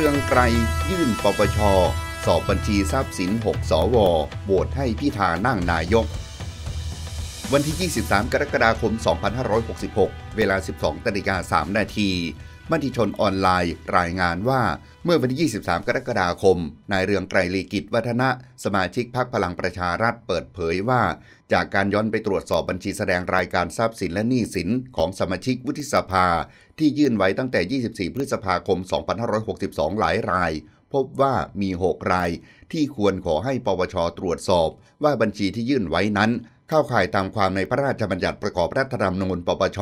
เรืองไกรยื่นปปช สอบบัญชีทรัพย์สิน 6 สวโหวตให้พิธานั่งนายก วันที่ 23 กรกฎาคม 2566 เวลา 12นาฬิกา3นาทีมติชนออนไลน์ รายงานว่าเมื่อวันที่ 23 กรกฎาคม นายเรืองไกรลีกิจวัฒนะ สมาชิกพรรคพลังประชารัฐเปิดเผยว่า จากการย้อนไปตรวจสอบบัญชีแสดงรายการทรัพย์สินและหนี้สิน ของสมาชิกวุฒิสภา ที่ยื่นไว้ตั้งแต่ 24 พฤษภาคม 2562 หลายราย พบว่ามี 6 ราย ที่ควรขอให้ปปชตรวจสอบ ว่าบัญชีที่ยื่นไว้นั้นเข้าข่ายตามความในพระราชบัญญัติประกอบรัฐธรรมนูญปปช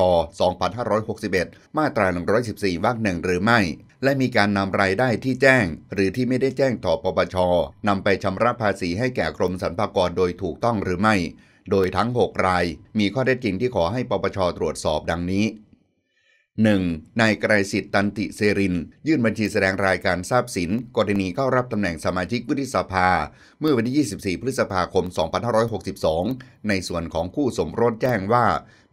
2561 มาตรา 114วรรคหนึ่งหรือไม่ และมีการนำรายได้ที่แจ้ง หรือที่ไม่ได้แจ้งต่อปปช นำไปชำระภาษีให้แก่กรมสรรพากรโดยถูกต้องหรือไม่ โดยทั้ง 6 ราย มีข้อเท็จจริงที่ขอให้ปปช ตรวจสอบดังนี้ 1. นายไกรสิทธิ์ตันติเซริน ยื่นบัญชีแสดงรายการทราบสิน กรณีเข้ารับตำแหน่งสมาชิกวุฒิสภา เมื่อวันที่ 24 พฤษภาคม 2562 ในส่วนของคู่สมรสแจ้งว่า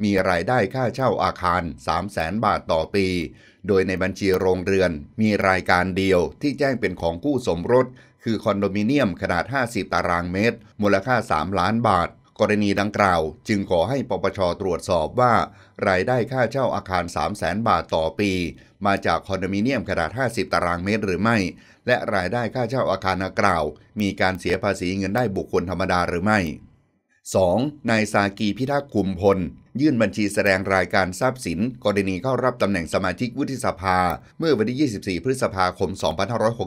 มีรายได้ค่าเช่าอาคาร 300,000 บาทต่อปี โดยในบัญชีโรงเรือนมีรายการเดียวที่แจ้งเป็นของคู่สมรส คือคอนโดมิเนียมขนาด 50 ตารางเมตร มูลค่า 3 ล้านบาทกรณีดังกล่าว จึงขอให้ปปช ตรวจสอบว่า รายได้ค่าเช่าอาคาร 3 0 0แสนบาทต่อปี มาจากคอนโดมิเนียมขนาด 50 ตารางเมตรหรือไม่ และรายได้ค่าเช่าอาคารดังกล่าว มีการเสียภาษีเงินได้บุคคลธรรมดาหรือไม่ 2. นายซากีพิทักษ์คุมพลยื่นบัญชีแสดงรายการทรัพย์สิน กรณีเข้ารับตำแหน่งสมาชิกวุฒิสภา เมื่อวันที่ 24 พฤษภาคม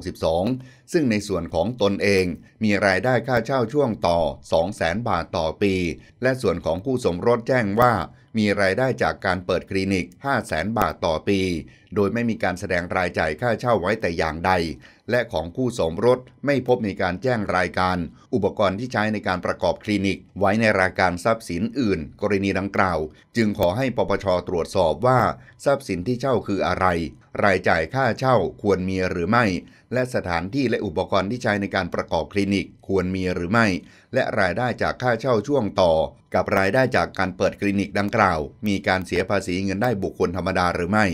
2562 ซึ่งในส่วนของตนเองมีรายได้ค่าเช่าช่วงต่อ200,000บาทต่อปี และส่วนของคู่สมรสแจ้งว่ามีรายได้จากการเปิดคลินิก5 0 0 0 0 0 บาทต่อปี โดยไม่มีการแสดงรายจ่ายค่าเช่าไว้แต่อย่างใด และของคู่สมรสไม่พบมีการแจ้งรายการ อุปกรณ์ที่ใช้ในการประกอบคลินิก ไว้ในรายการทรัพย์สินอื่น กรณีดังกล่าว จึงขอให้ปปชตรวจสอบว่า ทรัพย์สินที่เช่าคืออะไร รายจ่ายค่าเช่าควรมีหรือไม่ และสถานที่และอุปกรณ์ที่ใช้ในการประกอบคลินิกควรมีหรือไม่ และรายได้จากค่าเช่าช่วงต่อกับรายได้จากการเปิดคลินิกดังกล่าว มีการเสียภาษีเงินได้บุคคลธรรมดาหรือไม่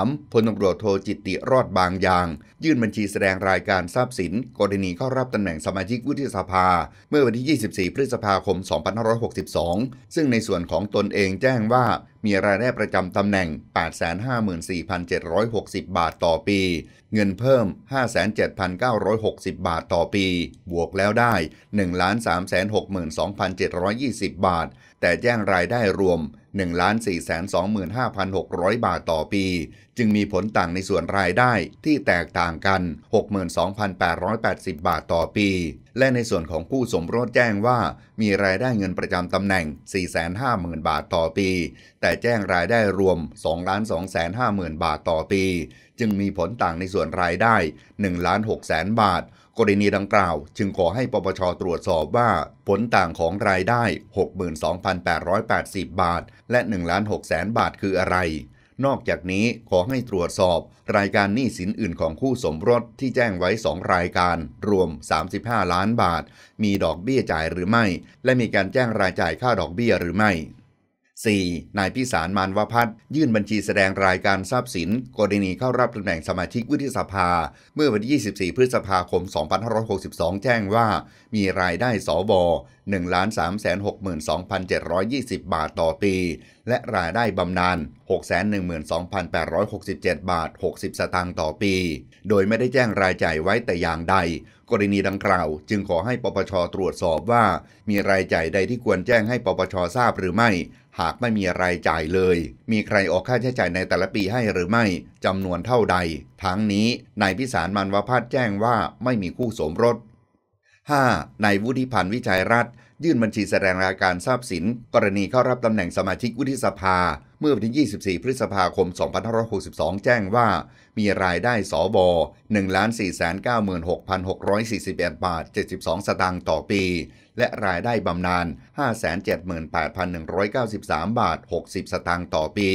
3. พลตำรวจโทจิตติรอดบางยาง ยื่นบัญชีแสดงรายการทรัพย์สินกรณีเข้ารับตำแหน่งสมาชิกวุฒิสภา เมื่อวันที่ 24 พฤษภาคม 2562 ซึ่งในส่วนของตนเองแจ้งว่ามีรายได้ประจำตำแหน่ง 854,760 บาทต่อปี เงินเพิ่ม 57,960 บาทต่อปี บวกแล้วได้ 1,362,720 บาทแต่แจ้งรายได้รวม 1,425,600 บาทต่อปี จึงมีผลต่างในส่วนรายได้ที่แตกต่างกัน 62,880 บาทต่อปี และในส่วนของผู้สมรสแจ้งว่า มีรายได้เงินประจำตำแหน่ง 450,000 บาทต่อปี แต่แจ้งรายได้รวม 2,250,000 บาทต่อปี จึงมีผลต่างในส่วนรายได้ 1,600,000 บาทกรณีดังกล่าวจึงขอให้ปปชตรวจสอบว่า ผลต่างของรายได้ 62,880 บาท และ 1 6 0 0 0 6 0สนบาทคืออะไร นอกจากนี้ขอให้ตรวจสอบ รายการหนี้สินอื่นของคู่สมรสที่แจ้งไว้ 2 รายการ รวม 35 ล้านบาท มีดอกเบี้ยจ่ายหรือไม่ และมีการแจ้งรายจ่ายค่าดอกเบี้ยหรือไม่ 4. นายพิสารมานวพัฒน์ยื่นบัญชีแสดงรายการทรัพย์สินกรณีเข้ารับตำแหน่งสมาชิกวุฒิสภา เมื่อวันที่ 24 พฤษภาคม 2562 แจ้งว่า มีรายได้สอบ1,362,720 บาทต่อปี และรายได้บำนาญ 612,867 บาท 60 สตางค์ต่อปี โดยไม่ได้แจ้งรายจ่ายไว้แต่อย่างใด กรณีดังกล่าว จึงขอให้ปปชตรวจสอบว่า มีรายจ่ายใดที่ควรแจ้งให้ปปชทราบหรือไม่ หากไม่มีรายจ่ายเลย มีใครออกค่าใช้จ่ายในแต่ละปีให้หรือไม่จำนวนเท่าใด ทั้งนี้นายพิสารมันวพัฒแจ้งว่าไม่มีคู่สมรส5นายวุฒิพันธ์วิจัยรัฐ ยื่นบัญชีแสดงรายการทราบสิน กรณีเข้ารับตำแหน่งสมาชิกวุฒิสภา เมื่อวันที่ 24 พฤษภาคม 2562 แจ้งว่า มีรายได้สอบอ1,496,641 บาท 72 สตางค์ต่อปี และรายได้บำนาญ578,193 บาท 60 สตางค์ต่อปี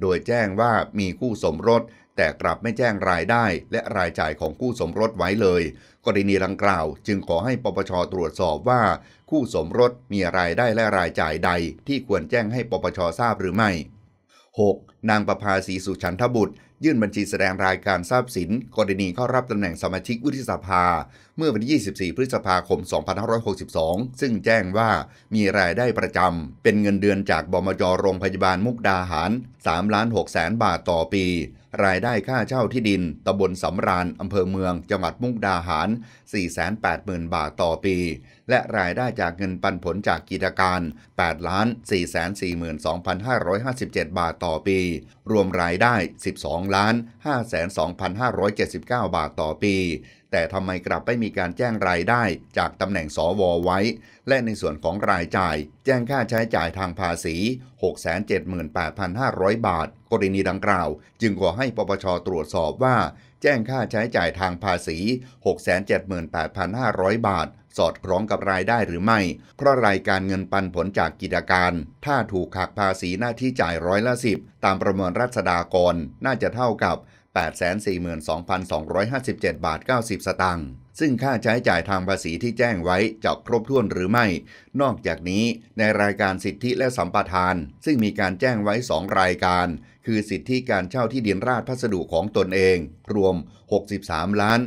โดยแจ้งว่ามีคู่สมรสแต่กลับไม่แจ้งรายได้และรายจ่ายของคู่สมรสไว้เลย กรณีดังกล่าว จึงขอให้ปปชตรวจสอบว่า คู่สมรสมีรายได้และรายจ่ายใด ที่ควรแจ้งให้ปปชทราบหรือไม่ 6. นางประภาสีสุชันทบุตร ยื่นบัญชีแสดงรายการทราบสิน กรณีเข้ารับตำแหน่งสมาชิกวุฒิสภา เมื่อวันที่24พฤษภาคม2562ซึ่งแจ้งว่ามีรายได้ประจำเป็นเงินเดือนจากบมจโรงพยาบาลมุกดาหาร3 6แสนบาทต่อปีรายได้ค่าเช่าที่ดินตำบลสำรานอำเภอเมืองจังหวัดมุกดาหาร 480,000 บาทต่อปี และรายได้จากเงินปันผลจากกิจการ 8 442,557 บาทต่อปี รวมรายได้ 12 502,579 บาทต่อปีแต่ทำไมกลับไม่มีการแจ้งรายได้จากตำแหน่งสวไว้ และในส่วนของรายจ่าย แจ้งค่าใช้จ่ายทางภาษี 678,500 บาท กรณีดังกล่าว จึงขอให้ปปชตรวจสอบว่า แจ้งค่าใช้จ่ายทางภาษี 678,500 บาทสอดคล้องกับรายได้หรือไม่ เพราะรายการเงินปันผลจากกิจการ ถ้าถูกหักภาษีหน้าที่จ่ายร้อยละสิบตามประเมินรัษฎากร น่าจะเท่ากับ 842,257บาท 90 สตางค์ซึ่งค่าใช้จ่ายทางภาษีที่แจ้งไว้จะครบถ้วนหรือไม่ นอกจากนี้ในรายการสิทธิและสัมปทาน ซึ่งมีการแจ้งไว้2รายการคือสิทธิการเช่าที่ดินราชพัสดุของตนเอง รวม 63 ล้าน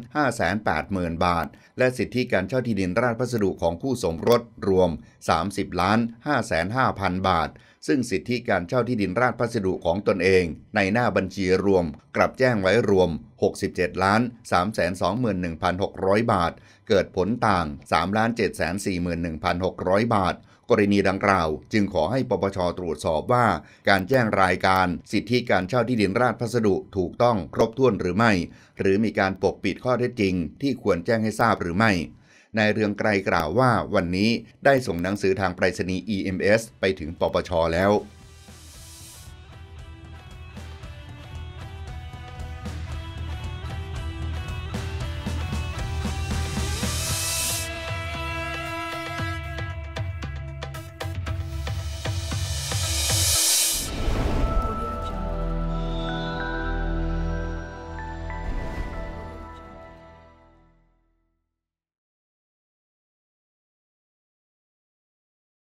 580,000 บาท และสิทธิการเช่าที่ดินราชพัสดุของคู่สมรสรวม 30 ล้าน5,500 บาท ซึ่งสิทธิการเช่าที่ดินราชพัสดุของตนเอง ในหน้าบัญชีรวม กลับแจ้งไว้รวม 67 ล้าน321,600 บาท เกิดผลต่าง 3 7 4 1 6 0 0 บาทกรณีดังกล่าว จึงขอให้ปปชตรวจสอบว่า การแจ้งรายการสิทธิการเช่าที่ดินราชพัสดุถูกต้องครบถ้วนหรือไม่ หรือมีการปกปิดข้อเท็จจริง ที่ควรแจ้งให้ทราบหรือไม่นายเรืองไกรกล่าวว่าวันนี้ได้ส่งหนังสือทางไปรษณีย์ EMS ไปถึงปปชแล้ว